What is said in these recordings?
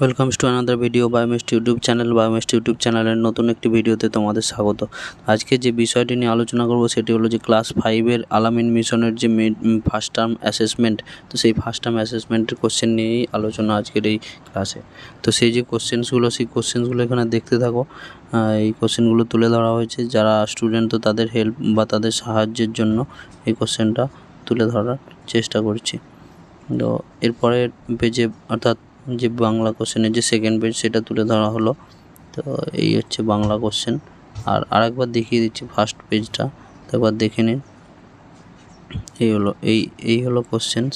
welcome to another video বায়োমেস্ট YouTube channel বায়োমেস্ট YouTube চ্যানেলের নতুন একটি ভিডিওতে তোমাদের স্বাগত আজকে যে বিষয়টি নিয়ে আলোচনা করব সেটি হলো যে ক্লাস ফাইভের আলামিন মিশনের যে ফার্স্ট টার্ম অ্যাসেসমেন্ট তো সেই ফার্স্ট টার্ম অ্যাসেসমেন্টের কোশ্চেন নিয়েই আলোচনা আজকের এই ক্লাসে তো সেই যে কোশ্চেন্সগুলো সেই কোশ্চেন্সগুলো এখানে দেখতে থাকো এই কোশ্চেনগুলো তুলে ধরা হয়েছে যারা স্টুডেন্ট তো তাদের হেল্প বা তাদের সাহায্যের জন্য এই কোশ্চেনটা তুলে ধরার চেষ্টা করছি তো এরপরের পেজে অর্থাৎ যে বাংলা কোশ্চেনের যে সেকেন্ড পেজ সেটা তুলে ধরা হলো তো এই হচ্ছে বাংলা কোশ্চেন আর আরেকবার দেখিয়ে দিচ্ছি ফার্স্ট পেজটা তো একবার দেখে নিন এই হলো এই এই হলো কোশ্চেন্স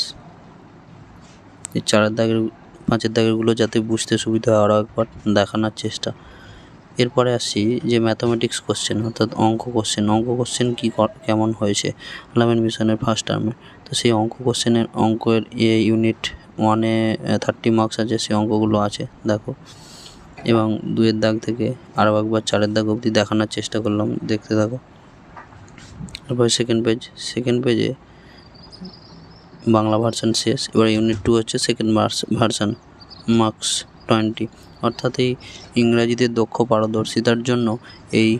এই চারের দাগের পাঁচের দাগেরগুলো যাতে বুঝতে সুবিধা হয় আরও একবার দেখানোর চেষ্টা এরপরে আসছি যে ম্যাথামেটিক্স কোশ্চেন অর্থাৎ অঙ্ক কোশ্চেন অঙ্ক কোশ্চেন কী কেমন হয়েছে আলামেন মিশনের ফার্স্ট টার্মে তো সেই অঙ্ক কোশ্চেনের অঙ্কের এ ইউনিট ওয়ানে থার্টি মার্কস আছে সে অঙ্কগুলো আছে দেখো এবং দুয়ের দাগ থেকে আরও একবার চারের দাগ অবধি দেখানোর চেষ্টা করলাম দেখতে থাকো তারপর সেকেন্ড পেজ সেকেন্ড পেজে বাংলা ভার্সান শেষ এবার ইউনিট টু হচ্ছে সেকেন্ড ভার্সান মার্কস টোয়েন্টি অর্থাৎ এই ইংরাজিতে দক্ষ পারদর্শিতার জন্য এই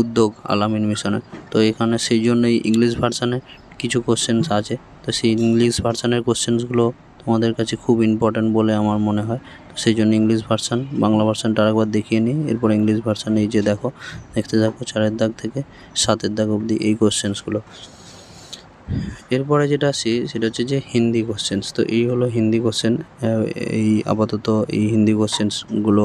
উদ্যোগ আলামিন মিশনের তো এখানে সেই জন্যই ইংলিশ ভার্সানে কিছু কোশ্চেন্স আছে তো সেই ইংলিশ ভার্সানের কোশ্চেন্সগুলো তোমাদের কাছে খুব ইম্পর্ট্যান্ট বলে আমার মনে হয় তো সেই জন্য ইংলিশ ভার্সান বাংলা ভার্সানটা আরেকবার দেখিয়ে নিই এরপর ইংলিশ ভার্সান এই যে দেখো দেখতে থাকো চারের দাগ থেকে সাতের দাগ অবধি এই কোশ্চেন্সগুলো এরপরে যেটা আসি সেটা হচ্ছে যে হিন্দি কোশ্চেন্স তো এই হলো হিন্দি কোশ্চেন এই আপাতত এই হিন্দি কোশ্চেন্সগুলো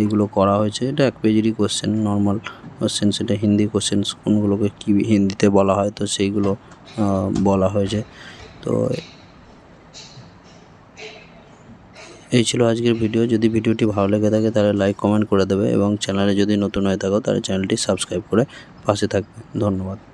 এইগুলো করা হয়েছে এটা এক পেজেরই কোশ্চেন নর্মাল কোশ্চেন সেটা হিন্দি কোশ্চেন্স কোনগুলোকে কী হিন্দিতে বলা হয় তো সেইগুলো বলা হয়েছে তো এই ছিল আজকের ভিডিও যদি ভিডিওটি ভালো লেগে থাকে তাহলে লাইক কমেন্ট করে দেবে এবং চ্যানেলে যদি নতুন হয়ে থাকো তাহলে চ্যানেলটি সাবস্ক্রাইব করে পাশে থাকবে ধন্যবাদ